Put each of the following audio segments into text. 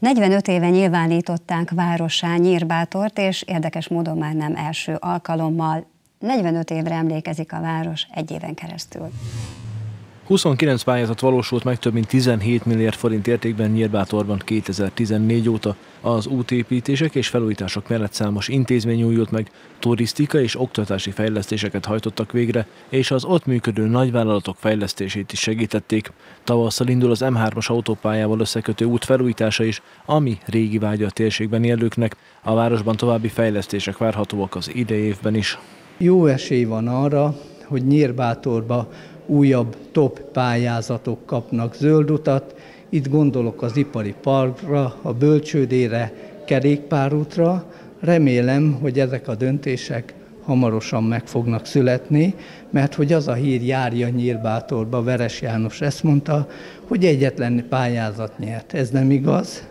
45 éve nyilvánították városá Nyírbátort, és érdekes módon már nem első alkalommal. 45 évre emlékezik a város egy éven keresztül. 29 pályázat valósult meg több mint 17 milliárd forint értékben Nyírbátorban 2014 óta. Az útépítések és felújítások mellett számos intézmény újult meg, turisztika és oktatási fejlesztéseket hajtottak végre, és az ott működő nagyvállalatok fejlesztését is segítették. Tavasszal indul az M3-as autópályával összekötő út felújítása is, ami régi vágya a térségben élőknek. A városban további fejlesztések várhatóak az idei évben is. Jó esély van arra, hogy Nyírbátorba újabb top pályázatok kapnak zöld utat. Itt gondolok az ipari parkra, a bölcsődére, kerékpárútra. Remélem, hogy ezek a döntések hamarosan meg fognak születni, mert hogy az a hír járja Nyírbátorba, Veres János ezt mondta, hogy egyetlen pályázat nyert. Ez nem igaz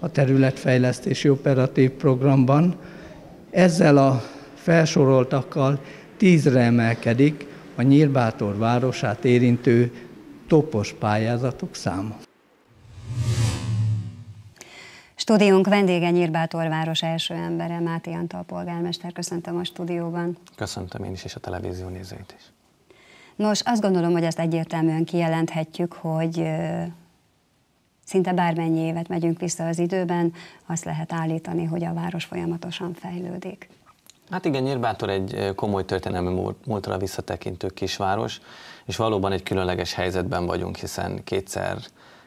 a területfejlesztési operatív programban. Ezzel a felsoroltakkal tízre emelkedik a Nyírbátor városát érintő topos pályázatok száma. Stúdiónk vendége Nyírbátor város első embere, Máté Antal polgármester. Köszöntöm a stúdióban. Köszöntöm én is, és a televízió nézőit is. Nos, azt gondolom, hogy ezt egyértelműen kijelenthetjük, hogy szinte bármennyi évet megyünk vissza az időben, azt lehet állítani, hogy a város folyamatosan fejlődik. Hát igen, Nyírbátor egy komoly történelmi múltra visszatekintő kisváros, és valóban egy különleges helyzetben vagyunk, hiszen kétszer,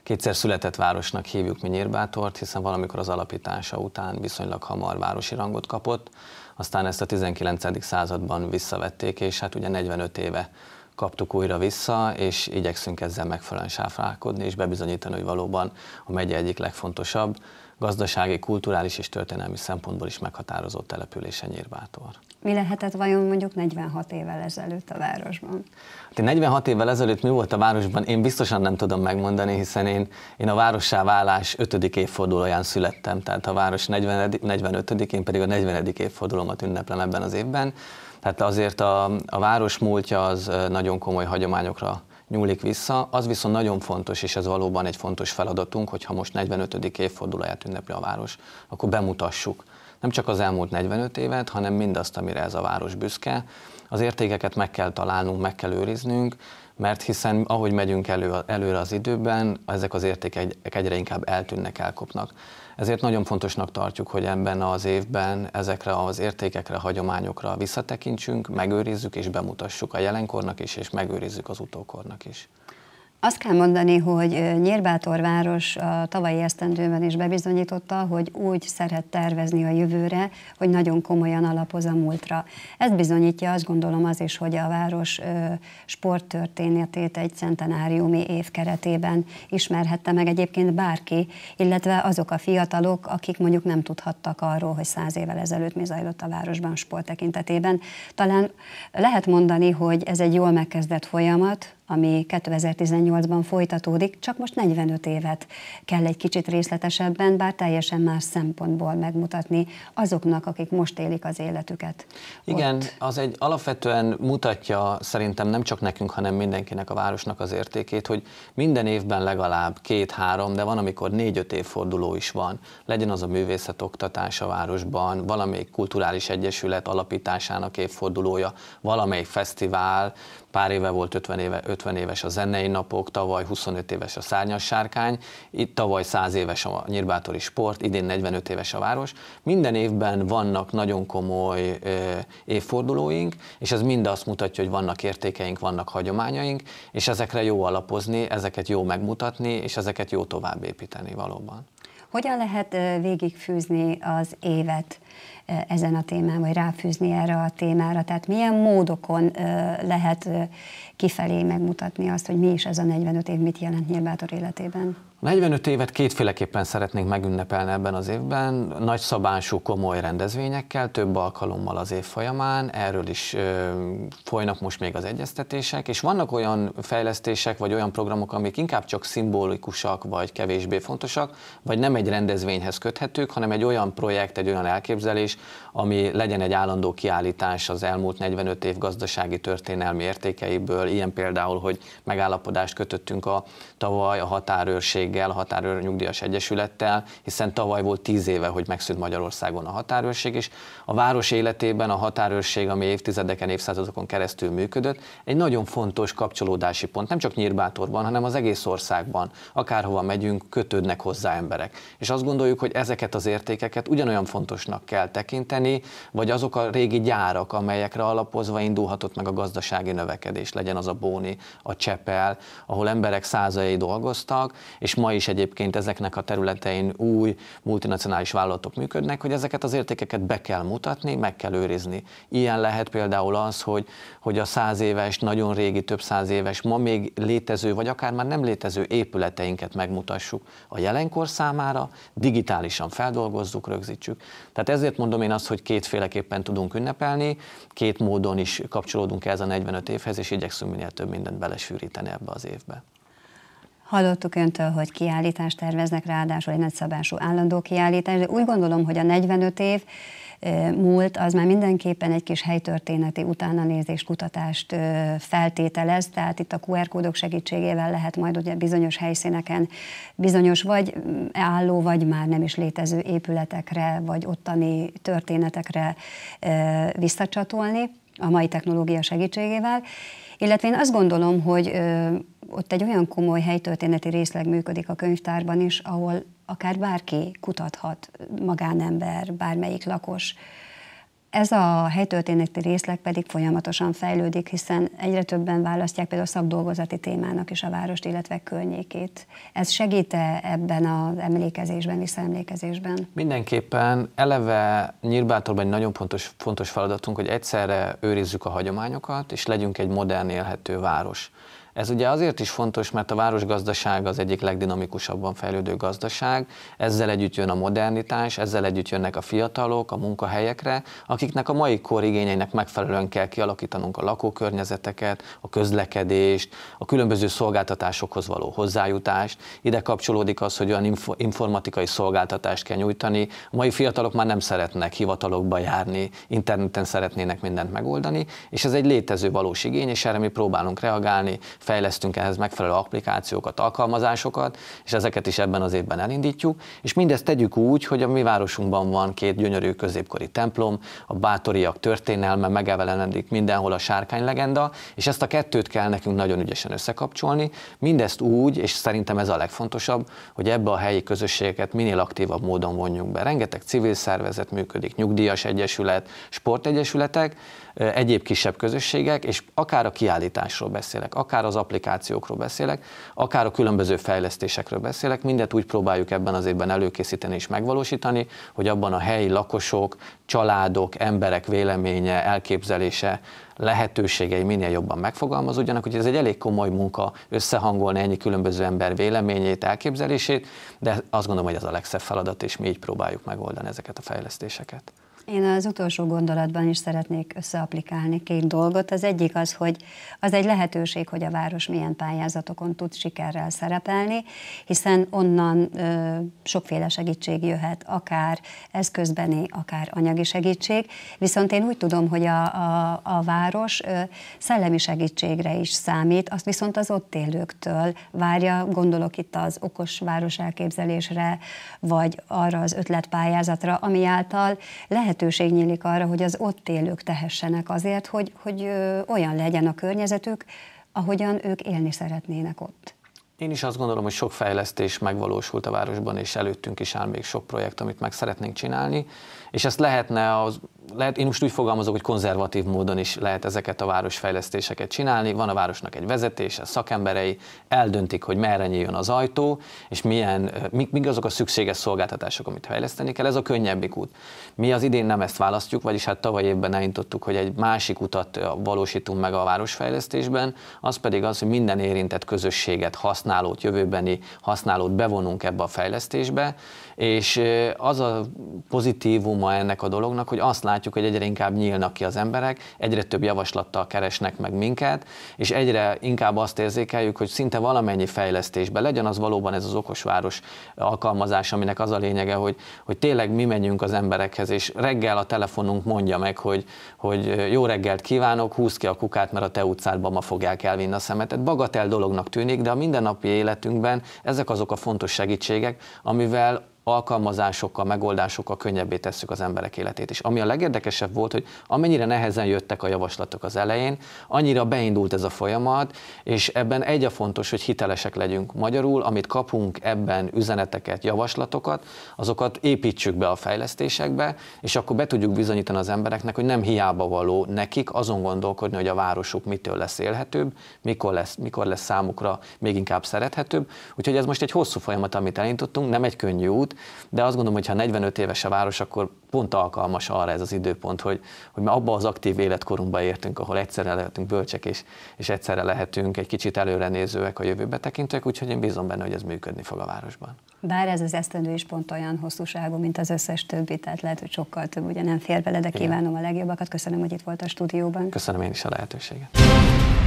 kétszer született városnak hívjuk mi Nyírbátort, hiszen valamikor az alapítása után viszonylag hamar városi rangot kapott, aztán ezt a 19. században visszavették, és hát ugye 45 éve kaptuk újra vissza, és igyekszünk ezzel megfelelően sáfrálkodni, és bebizonyítani, hogy valóban a megye egyik legfontosabb gazdasági, kulturális és történelmi szempontból is meghatározó települése Nyírbátor. Mi lehetett vajon mondjuk 46 évvel ezelőtt a városban? De hát 46 évvel ezelőtt mi volt a városban, én biztosan nem tudom megmondani, hiszen én, én a várossá válás 5. évfordulóján születtem, tehát a város 40, 45 én pedig a 40. évfordulómat ünneplem ebben az évben. Tehát azért a, a város múltja az nagyon komoly hagyományokra nyúlik vissza. Az viszont nagyon fontos, és ez valóban egy fontos feladatunk, hogyha most 45. évfordulóját ünnepli a város, akkor bemutassuk nem csak az elmúlt 45 évet, hanem mindazt, amire ez a város büszke, az értékeket meg kell találnunk, meg kell őriznünk, mert hiszen ahogy megyünk elő, előre az időben, ezek az értékek egyre inkább eltűnnek, elkopnak. Ezért nagyon fontosnak tartjuk, hogy ebben az évben ezekre az értékekre, hagyományokra visszatekintsünk, megőrizzük és bemutassuk a jelenkornak is, és megőrizzük az utókornak is. Azt kell mondani, hogy város a tavalyi esztendőben is bebizonyította, hogy úgy szeret tervezni a jövőre, hogy nagyon komolyan alapoz a múltra. Ezt bizonyítja azt gondolom az is, hogy a város sporttörténetét egy centenáriumi év keretében ismerhette meg egyébként bárki, illetve azok a fiatalok, akik mondjuk nem tudhattak arról, hogy száz évvel ezelőtt mi zajlott a városban sport tekintetében. Talán lehet mondani, hogy ez egy jól megkezdett folyamat, ami 2018-ban folytatódik, csak most 45 évet kell egy kicsit részletesebben, bár teljesen más szempontból megmutatni azoknak, akik most élik az életüket. Igen, ott. az egy alapvetően mutatja szerintem nem csak nekünk, hanem mindenkinek a városnak az értékét, hogy minden évben legalább két-három, de van, amikor négy-öt évforduló is van. Legyen az a művészet oktatás a városban, valamelyik kulturális egyesület alapításának évfordulója, valamelyik fesztivál, pár éve volt 50, éve, 50 éves a zenei napok, tavaly 25 éves a szárnyas sárkány, itt tavaly 100 éves a nyírbátori sport, idén 45 éves a város. Minden évben vannak nagyon komoly évfordulóink, és ez mind azt mutatja, hogy vannak értékeink, vannak hagyományaink, és ezekre jó alapozni, ezeket jó megmutatni, és ezeket jó továbbépíteni valóban. Hogyan lehet végigfűzni az évet? ezen a témán, vagy ráfűzni erre a témára? Tehát milyen módokon lehet kifelé megmutatni azt, hogy mi is ez a 45 év mit jelent Nyilvátor életében? 45 évet kétféleképpen szeretnénk megünnepelni ebben az évben, nagy szabású, komoly rendezvényekkel, több alkalommal az év folyamán, erről is ö, folynak most még az egyeztetések, és vannak olyan fejlesztések, vagy olyan programok, amik inkább csak szimbolikusak, vagy kevésbé fontosak, vagy nem egy rendezvényhez köthetők, hanem egy olyan projekt, egy olyan elképzelés, elképzelés, ami legyen egy állandó kiállítás az elmúlt 45 év gazdasági történelmi értékeiből, ilyen például, hogy megállapodást kötöttünk a tavaly a határőrséggel, a határőr nyugdíjas egyesülettel, hiszen tavaly volt 10 éve, hogy megszűnt Magyarországon a határőrség, és a város életében a határőrség, ami évtizedeken, évszázadokon keresztül működött, egy nagyon fontos kapcsolódási pont, nem csak Nyírbátorban, hanem az egész országban, akárhova megyünk, kötődnek hozzá emberek. És azt gondoljuk, hogy ezeket az értékeket ugyanolyan fontosnak kell kell tekinteni, vagy azok a régi gyárak, amelyekre alapozva indulhatott meg a gazdasági növekedés, legyen az a Bóni, a Csepel, ahol emberek százai dolgoztak, és ma is egyébként ezeknek a területein új multinacionális vállalatok működnek, hogy ezeket az értékeket be kell mutatni, meg kell őrizni. Ilyen lehet például az, hogy, hogy a száz éves, nagyon régi, több száz éves, ma még létező, vagy akár már nem létező épületeinket megmutassuk a jelenkor számára, digitálisan feldolgozzuk, rögzítsük. Tehát ezért ezért mondom én azt, hogy kétféleképpen tudunk ünnepelni, két módon is kapcsolódunk ez a 45 évhez, és igyekszünk minél több mindent belesűríteni ebbe az évbe. Hallottuk öntől, hogy kiállítást terveznek, ráadásul egy nagyszabású állandó kiállítás, de úgy gondolom, hogy a 45 év múlt, az már mindenképpen egy kis helytörténeti utánanézés kutatást feltételez, tehát itt a QR kódok segítségével lehet majd ugye bizonyos helyszíneken bizonyos vagy mm, álló, vagy már nem is létező épületekre, vagy ottani történetekre visszacsatolni a mai technológia segítségével, illetve én azt gondolom, hogy ö, ott egy olyan komoly helytörténeti részleg működik a könyvtárban is, ahol akár bárki kutathat, magánember, bármelyik lakos, ez a helytörténeti részleg pedig folyamatosan fejlődik, hiszen egyre többen választják például szakdolgozati témának is a várost, illetve környékét. Ez segít ebben az emlékezésben, visszaemlékezésben? Mindenképpen eleve Nyírbátorban egy nagyon fontos, fontos feladatunk, hogy egyszerre őrizzük a hagyományokat, és legyünk egy modern élhető város. Ez ugye azért is fontos, mert a városgazdaság az egyik legdinamikusabban fejlődő gazdaság, ezzel együtt jön a modernitás, ezzel együtt jönnek a fiatalok a munkahelyekre, akiknek a mai kor igényeinek megfelelően kell kialakítanunk a lakókörnyezeteket, a közlekedést, a különböző szolgáltatásokhoz való hozzájutást. Ide kapcsolódik az, hogy olyan informatikai szolgáltatást kell nyújtani. A mai fiatalok már nem szeretnek hivatalokba járni, interneten szeretnének mindent megoldani, és ez egy létező valós igény, és erre mi próbálunk reagálni, fejlesztünk ehhez megfelelő applikációkat, alkalmazásokat, és ezeket is ebben az évben elindítjuk, és mindezt tegyük úgy, hogy a mi városunkban van két gyönyörű középkori templom, a bátoriak történelme megevelenedik mindenhol a sárkány legenda, és ezt a kettőt kell nekünk nagyon ügyesen összekapcsolni, mindezt úgy, és szerintem ez a legfontosabb, hogy ebbe a helyi közösségeket minél aktívabb módon vonjunk be. Rengeteg civil szervezet működik, nyugdíjas egyesület, sportegyesületek, egyéb kisebb közösségek, és akár a kiállításról beszélek, akár a az applikációkról beszélek, akár a különböző fejlesztésekről beszélek, mindet úgy próbáljuk ebben az évben előkészíteni és megvalósítani, hogy abban a helyi lakosok, családok, emberek véleménye, elképzelése, lehetőségei minél jobban megfogalmazódjanak, hogy ez egy elég komoly munka összehangolni ennyi különböző ember véleményét, elképzelését, de azt gondolom, hogy ez a legszebb feladat, és mi így próbáljuk megoldani ezeket a fejlesztéseket. Én az utolsó gondolatban is szeretnék összeaplikálni két dolgot. Az egyik az, hogy az egy lehetőség, hogy a város milyen pályázatokon tud sikerrel szerepelni, hiszen onnan ö, sokféle segítség jöhet, akár eszközbeni, akár anyagi segítség. Viszont én úgy tudom, hogy a, a, a város ö, szellemi segítségre is számít, azt viszont az ott élőktől várja, gondolok itt az okos város elképzelésre, vagy arra az ötletpályázatra, ami által lehet lehetőség nyílik arra, hogy az ott élők tehessenek azért, hogy, hogy olyan legyen a környezetük, ahogyan ők élni szeretnének ott. Én is azt gondolom, hogy sok fejlesztés megvalósult a városban, és előttünk is áll még sok projekt, amit meg szeretnénk csinálni, és ezt lehetne az lehet, én most úgy fogalmazok, hogy konzervatív módon is lehet ezeket a városfejlesztéseket csinálni. Van a városnak egy vezetése, szakemberei, eldöntik, hogy merre nyíljon az ajtó, és milyen, mik, mik azok a szükséges szolgáltatások, amit fejleszteni kell. Ez a könnyebbik út. Mi az idén nem ezt választjuk, vagyis hát tavaly évben elintottuk, hogy egy másik utat valósítunk meg a városfejlesztésben, az pedig az, hogy minden érintett közösséget, használót, jövőbeni használót bevonunk ebbe a fejlesztésbe, és az a pozitívuma ennek a dolognak, hogy azt látjuk, hogy egyre inkább nyílnak ki az emberek, egyre több javaslattal keresnek meg minket, és egyre inkább azt érzékeljük, hogy szinte valamennyi fejlesztésben legyen az valóban ez az okosváros alkalmazás, aminek az a lényege, hogy, hogy tényleg mi menjünk az emberekhez, és reggel a telefonunk mondja meg, hogy, hogy jó reggelt kívánok, húz ki a kukát, mert a te utcádban ma fogják elvinni a szemetet. Bagatel dolognak tűnik, de a mindennapi életünkben ezek azok a fontos segítségek, amivel alkalmazásokkal, megoldásokkal könnyebbé tesszük az emberek életét. És ami a legérdekesebb volt, hogy amennyire nehezen jöttek a javaslatok az elején, annyira beindult ez a folyamat, és ebben egy a fontos, hogy hitelesek legyünk magyarul, amit kapunk ebben üzeneteket, javaslatokat, azokat építsük be a fejlesztésekbe, és akkor be tudjuk bizonyítani az embereknek, hogy nem hiába való nekik azon gondolkodni, hogy a városuk mitől lesz élhetőbb, mikor lesz, mikor lesz számukra még inkább szerethetőbb. Úgyhogy ez most egy hosszú folyamat, amit elindítottunk, nem egy könnyű út, de azt gondolom, hogy ha 45 éves a város, akkor pont alkalmas arra ez az időpont, hogy, hogy már abba az aktív életkorunkba értünk, ahol egyszerre lehetünk bölcsek, és, és egyszerre lehetünk egy kicsit előre nézőek a jövőbe tekintőek, úgyhogy én bízom benne, hogy ez működni fog a városban. Bár ez az esztendő is pont olyan hosszúságú, mint az összes többi, tehát lehet, hogy sokkal több ugye nem fér bele, de kívánom Igen. a legjobbakat. Köszönöm, hogy itt volt a stúdióban. Köszönöm én is a lehetőséget.